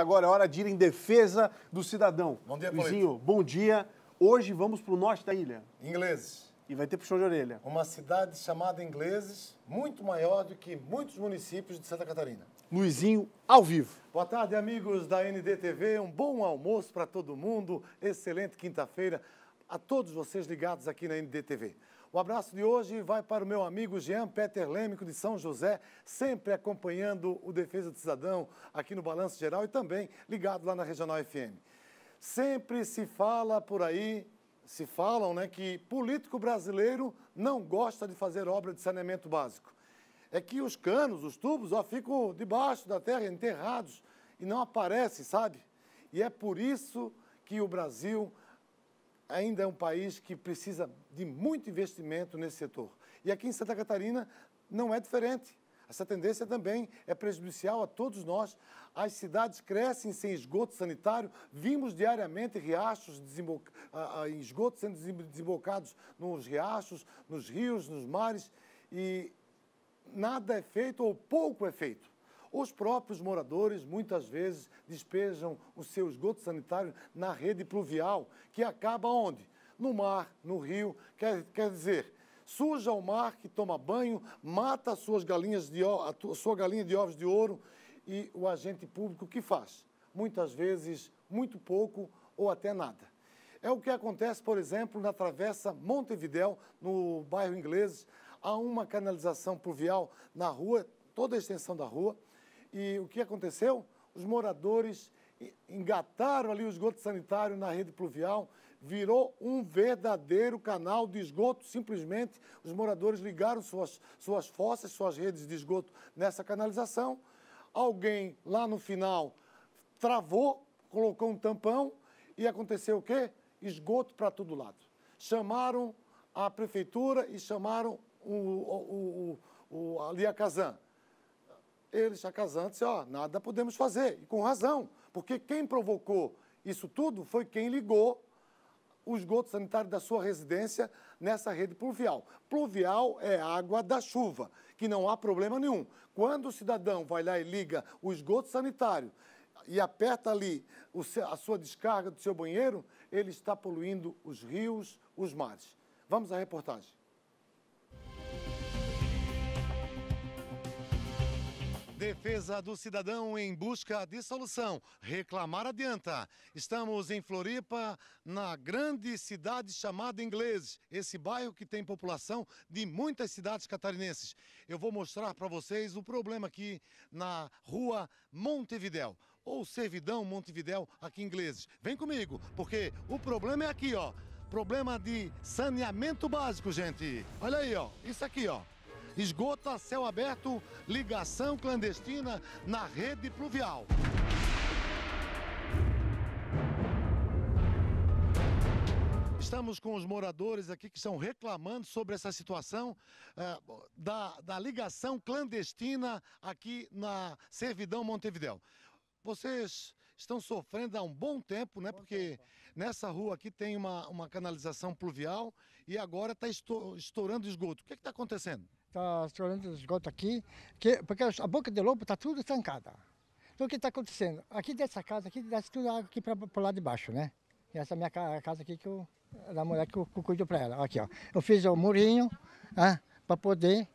Agora é hora de ir em defesa do cidadão. Bom dia, Luizinho, bom dia. Hoje vamos para o norte da ilha. Ingleses. E vai ter puxão de orelha. Uma cidade chamada Ingleses, muito maior do que muitos municípios de Santa Catarina. Luizinho, ao vivo. Boa tarde, amigos da NDTV. Um bom almoço para todo mundo. Excelente quinta-feira a todos vocês ligados aqui na NDTV. O abraço de hoje vai para o meu amigo Jean Peter Lêmico de São José, sempre acompanhando o Defesa do Cidadão aqui no Balanço Geral e também ligado lá na Regional FM. Sempre se fala por aí, se falam, né, que político brasileiro não gosta de fazer obra de saneamento básico. É que os canos, os tubos, ó, ficam debaixo da terra, enterrados e não aparecem, sabe? E é por isso que o Brasil ainda é um país que precisa de muito investimento nesse setor. E aqui em Santa Catarina não é diferente. Essa tendência também é prejudicial a todos nós. As cidades crescem sem esgoto sanitário. Vimos diariamente riachos, esgotos sendo desembocados nos riachos, nos rios, nos mares. E nada é feito ou pouco é feito. Os próprios moradores muitas vezes despejam o seu esgoto sanitário na rede pluvial, que acaba onde? No mar, no rio. Quer, quer dizer, suja o mar que toma banho, mata suas galinhas de, a sua galinha de ovos de ouro e o agente público que faz? Muitas vezes muito pouco ou até nada. É o que acontece, por exemplo, na Travessa Montevidéu, no bairro Ingleses. Há uma canalização pluvial na rua, toda a extensão da rua, e o que aconteceu? Os moradores engataram ali o esgoto sanitário na rede pluvial, virou um verdadeiro canal de esgoto. Simplesmente os moradores ligaram suas, suas fossas, suas redes de esgoto nessa canalização. Alguém lá no final travou, colocou um tampão e aconteceu o quê? Esgoto para todo lado. Chamaram a prefeitura e chamaram o, o, o, o ali a Kazan eles, Chacazante, disse, ó, nada podemos fazer, e com razão, porque quem provocou isso tudo foi quem ligou o esgoto sanitário da sua residência nessa rede pluvial. Pluvial é água da chuva, que não há problema nenhum. Quando o cidadão vai lá e liga o esgoto sanitário e aperta ali a sua descarga do seu banheiro, ele está poluindo os rios, os mares. Vamos à reportagem. Defesa do cidadão em busca de solução. Reclamar adianta. Estamos em Floripa, na grande cidade chamada Ingleses. Esse bairro que tem população de muitas cidades catarinenses. Eu vou mostrar para vocês o problema aqui na rua Montevidéu. Ou Servidão Montevidéu, aqui em Ingleses. Vem comigo, porque o problema é aqui, ó. Problema de saneamento básico, gente. Olha aí, ó. Isso aqui, ó esgoto a céu aberto, ligação clandestina na rede pluvial. Estamos com os moradores aqui que estão reclamando sobre essa situação eh, da, da ligação clandestina aqui na Servidão Montevidéu. Vocês estão sofrendo há um bom tempo, né? Bom Porque tempo. nessa rua aqui tem uma, uma canalização pluvial e agora tá está estourando esgoto. O que é está acontecendo? Tá está tirando esgoto aqui, que, porque a boca de lobo está tudo trancada. Então o que está acontecendo? Aqui dessa casa, aqui desce tudo água aqui para o lado de baixo, né? E essa é a minha casa aqui que eu, da mulher que eu, que eu cuido para ela. Aqui, ó. Eu fiz o murinho né, para poder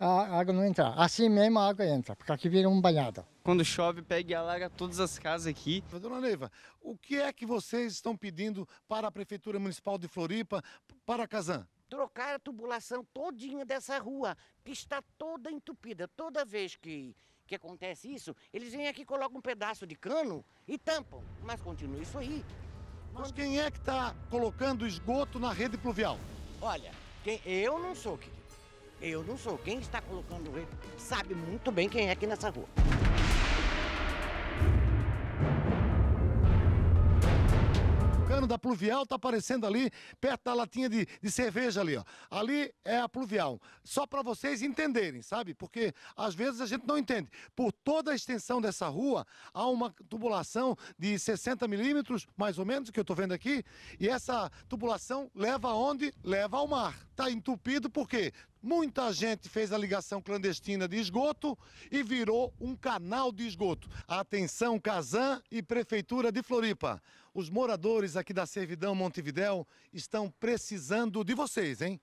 a água não entrar. Assim mesmo a água entra, porque aqui vira um banhado. Quando chove, pega e alaga todas as casas aqui. Dona Neiva, o que é que vocês estão pedindo para a Prefeitura Municipal de Floripa, para a Casan? trocar a tubulação todinha dessa rua, que está toda entupida. Toda vez que, que acontece isso, eles vêm aqui, colocam um pedaço de cano e tampam. Mas continua isso aí. Mas Quando... quem é que está colocando esgoto na rede pluvial? Olha, quem... eu não sou, querido. Eu não sou. Quem está colocando rede sabe muito bem quem é aqui nessa rua. cano da pluvial está aparecendo ali, perto da latinha de, de cerveja ali, ó. Ali é a pluvial. Só para vocês entenderem, sabe? Porque às vezes a gente não entende. Por toda a extensão dessa rua, há uma tubulação de 60 milímetros, mais ou menos, que eu estou vendo aqui, e essa tubulação leva aonde? Leva ao mar. Está entupido por quê Muita gente fez a ligação clandestina de esgoto e virou um canal de esgoto. Atenção, Casan e Prefeitura de Floripa. Os moradores aqui da Servidão Montevidéu estão precisando de vocês, hein?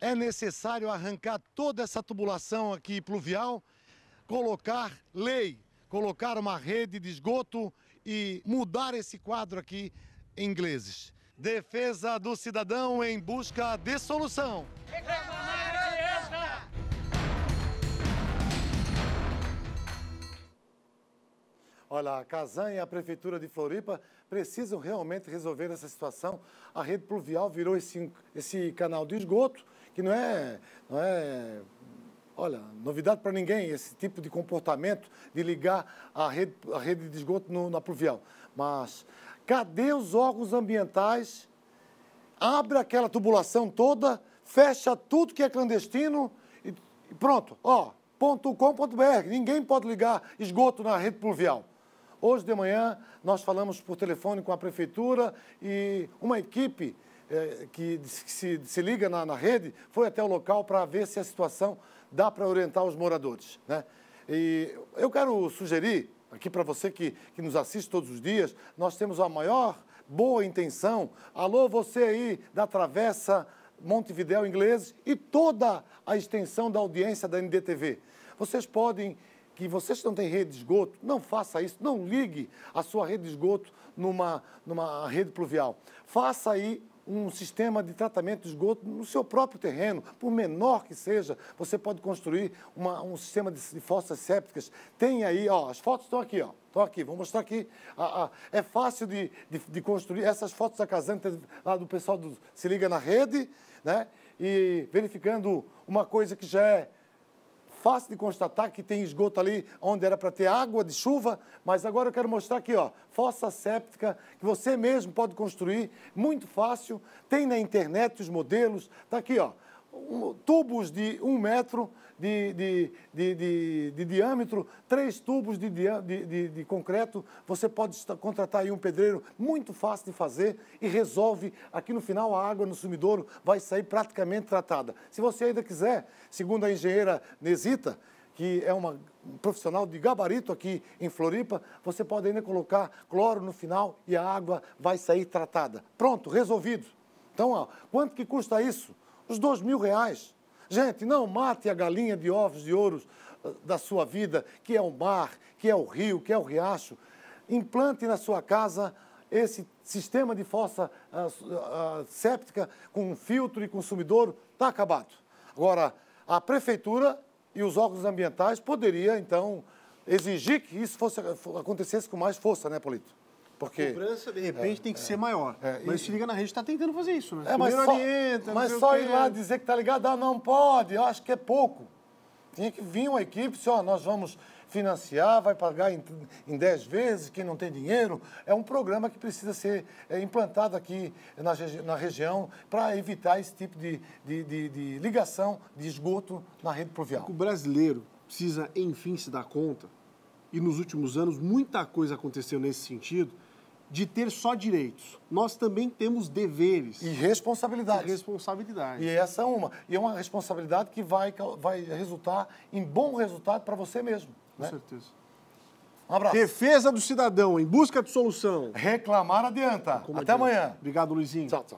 É necessário arrancar toda essa tubulação aqui pluvial, colocar lei, colocar uma rede de esgoto e mudar esse quadro aqui em ingleses. Defesa do cidadão em busca de solução. Olha, a Casan e a Prefeitura de Floripa precisam realmente resolver essa situação. A rede pluvial virou esse, esse canal de esgoto, que não é, não é Olha, novidade para ninguém esse tipo de comportamento de ligar a rede, a rede de esgoto no, na pluvial. Mas cadê os órgãos ambientais? Abre aquela tubulação toda, fecha tudo que é clandestino e, pronto. Ó, .com.br, ninguém pode ligar esgoto na rede pluvial. Hoje de manhã nós falamos por telefone com a prefeitura e uma equipe eh, que se, se liga na, na, rede foi até o local para ver se a situação dá para orientar os moradores. Né? E eu quero sugerir aqui para você que, que nos assiste todos os dias, nós temos a maior boa intenção. Alô, você aí da Travessa Montevidéu Ingleses e toda a extensão da audiência da NDTV. Vocês podem que vocês não têm rede de esgoto, não faça isso, não ligue a sua rede de esgoto numa, numa rede pluvial. Faça aí um sistema de tratamento de esgoto no seu próprio terreno, por menor que seja, você pode construir uma, um sistema de, de fossas sépticas. Tem aí, ó, as fotos estão aqui, ó. Estão aqui, vou mostrar aqui. Ah, ah, é fácil de, de, de, construir essas fotos da Casante lá do pessoal do Se Liga na Rede, né? E verificando uma coisa que já é fácil de constatar que tem esgoto ali onde era para ter água de chuva, mas agora eu quero mostrar aqui, ó, fossa séptica, que você mesmo pode construir, muito fácil. Tem na internet os modelos, tá aqui, ó tubos de um metro de, de, de, de diâmetro, três tubos de, concreto. Você pode contratar aí um pedreiro muito fácil de fazer e resolve. Aqui no final, a água no sumidouro vai sair praticamente tratada. Se você ainda quiser, segundo a engenheira Nesita, que é uma profissional de gabarito aqui em Floripa, você pode ainda colocar cloro no final e a água vai sair tratada. Pronto, resolvido. Então, ó, quanto que custa isso? os dois mil reais. Gente, não mate a galinha de ovos de ouros ah, da sua vida, que é o mar, que é o rio, que é o riacho. Implante na sua casa esse sistema de fossa uh, uh, séptica com filtro e consumidor está acabado. Agora, a prefeitura e os órgãos ambientais poderia então exigir que isso fosse acontecesse com mais força, né, Polito? Porque, a cobrança, de repente, é, tem que é, ser maior. É, mas e... se liga na rede, está tentando fazer isso, né? É, mas só, orienta, mas só ir lá dizer que tá ligado, ah, não pode, eu acho que é pouco. Tinha que vir uma equipe, se, nós vamos financiar, vai pagar em, 10 vezes, quem não tem dinheiro. É um programa que precisa ser é, implantado aqui na, na região para evitar esse tipo de, de, de, de ligação de esgoto na rede pluvial. O brasileiro precisa, enfim, se dar conta, e nos últimos anos muita coisa aconteceu nesse sentido, de ter só direitos. Nós também temos deveres. E responsabilidades. E responsabilidades. E essa é uma. E é uma responsabilidade que vai, vai resultar em bom resultado para você mesmo. Com né? certeza. Um abraço. Defesa do cidadão em busca de solução. Reclamar adianta. Como Até adianta. amanhã. Obrigado, Luizinho. Tchau, tchau.